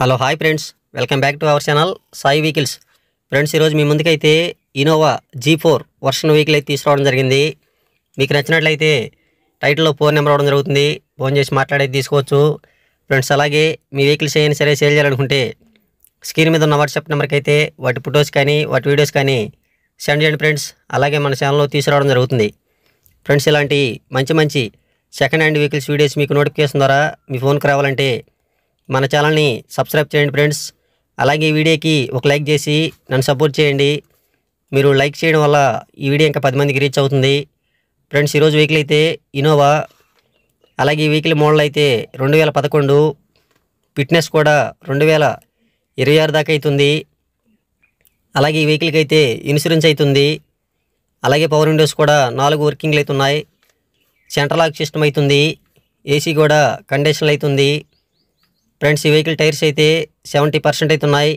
hello hi friends welcome back to our channel Sai vehicles friends ఈరోజు మీ ముందుకైతే Innova G four version vehicle అయితే తీసుకురావడం జరిగింది మీకు నచ్చినట్లయితే టైటిల్లో ఫోన్ నెంబర్ అవడం జరుగుతుంది ఫోన్ చేసి మాట్లాడేది తీసుకోవచ్చు ఫ్రెండ్స్ అలాగే మీ వెహికల్స్ ఏమైనా సరే సేల్ చేయాలనుకుంటే స్క్రీన్ మీద ఉన్న వాట్సాప్ నెంబర్కి అయితే వాటి ఫొటోస్ కానీ వాటి వీడియోస్ కానీ సెండ్ చేయండి ఫ్రెండ్స్ అలాగే మన ఛానల్లో తీసుకురావడం జరుగుతుంది ఫ్రెండ్స్ ఇలాంటి మంచి మంచి సెకండ్ హ్యాండ్ వెహికల్స్ వీడియోస్ మీకు నోటిఫికేషన్ ద్వారా మీ ఫోన్కి రావాలంటే మన ఛానల్ని సబ్స్క్రైబ్ చేయండి ఫ్రెండ్స్ అలాగే ఈ వీడియోకి ఒక లైక్ చేసి నన్ను సపోర్ట్ చేయండి మీరు లైక్ చేయడం వల్ల ఈ వీడియో ఇంకా పది మందికి రీచ్ అవుతుంది ఫ్రెండ్స్ ఈరోజు వెహికల్ అయితే ఇనోవా అలాగే ఈ వెహికల్ మోడల్ అయితే రెండు వేల పదకొండు ఫిట్నెస్ కూడా రెండు వేల ఇరవై ఆరు దాకా అవుతుంది అలాగే ఈ వెహికల్కి అయితే ఇన్సూరెన్స్ అవుతుంది అలాగే పవర్ విండోస్ కూడా నాలుగు వర్కింగ్లు అవుతున్నాయి సెంట్రల్ లాక్ సిస్టమ్ అవుతుంది ఏసీ కూడా కండిషన్లు అవుతుంది ఫ్రెండ్స్ ఈ వెహికల్ టైర్స్ అయితే సెవెంటీ పర్సెంట్ అయితే ఉన్నాయి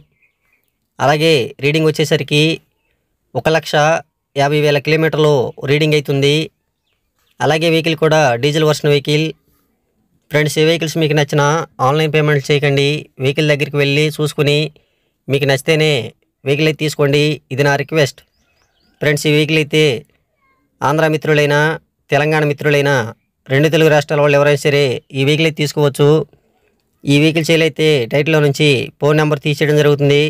అలాగే రీడింగ్ వచ్చేసరికి ఒక లక్ష యాభై వేల కిలోమీటర్లు రీడింగ్ అవుతుంది అలాగే వెహికల్ కూడా డీజిల్ వర్షన్ వెహికల్ ఫ్రెండ్స్ ఈ వెహికల్స్ మీకు నచ్చిన ఆన్లైన్ పేమెంట్ చేయకండి వెహికల్ దగ్గరికి వెళ్ళి చూసుకుని మీకు నచ్చితేనే వెహికల్ అయితే తీసుకోండి ఇది నా రిక్వెస్ట్ ఫ్రెండ్స్ ఈ వెహికల్ అయితే ఆంధ్ర మిత్రులైనా తెలంగాణ మిత్రులైనా రెండు తెలుగు రాష్ట్రాల వాళ్ళు ఎవరైనా సరే ఈ వెహికల్ అయితే తీసుకోవచ్చు ఈ వెహికల్ సేల్ అయితే టైటిల్లో నుంచి ఫోన్ నెంబర్ తీసేయడం జరుగుతుంది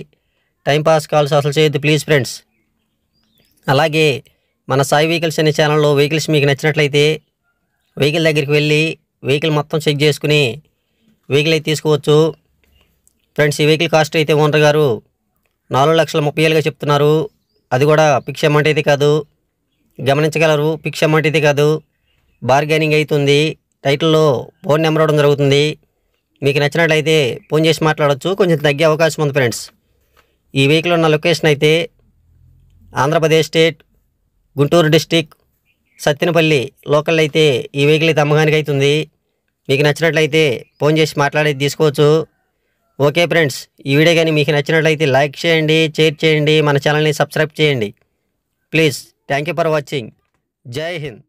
టైంపాస్ కాల్స్ అసలు చేయొద్దు ప్లీజ్ ఫ్రెండ్స్ అలాగే మన సాయి వెహికల్స్ అనే ఛానల్లో వెహికల్స్ మీకు నచ్చినట్లయితే వెహికల్ దగ్గరికి వెళ్ళి వెహికల్ మొత్తం చెక్ చేసుకుని వెహికల్ అయితే తీసుకోవచ్చు ఫ్రెండ్స్ ఈ వెహికల్ కాస్ట్ అయితే ఓనర్ గారు నాలుగు లక్షల ముప్పై ఏళ్ళుగా చెప్తున్నారు అది కూడా ఫిక్స్ అమౌంట్ అయితే కాదు గమనించగలరు ఫిక్స్ అమౌంట్ అయితే కాదు బార్గెనింగ్ అవుతుంది టైటిల్లో ఫోన్ నెంబర్ అవడం జరుగుతుంది మీకు నచ్చినట్లయితే ఫోన్ చేసి మాట్లాడవచ్చు కొంచెం తగ్గే అవకాశం ఉంది ఫ్రెండ్స్ ఈ వెహికల్ ఉన్న లొకేషన్ అయితే Andhra Pradesh state Guntur district Sattenapalli local అయితే ఈ వెహికల్ అయితే అమ్మకానికి అవుతుంది మీకు నచ్చినట్లయితే ఫోన్ చేసి మాట్లాడి తీసుకోవచ్చు ఓకే ఫ్రెండ్స్ ఈ వీడియో కానీ మీకు నచ్చినట్లయితే లైక్ చేయండి షేర్ చేయండి మన ఛానల్ని సబ్స్క్రైబ్ చేయండి ప్లీజ్ థ్యాంక్ ఫర్ వాచింగ్ జై హింద్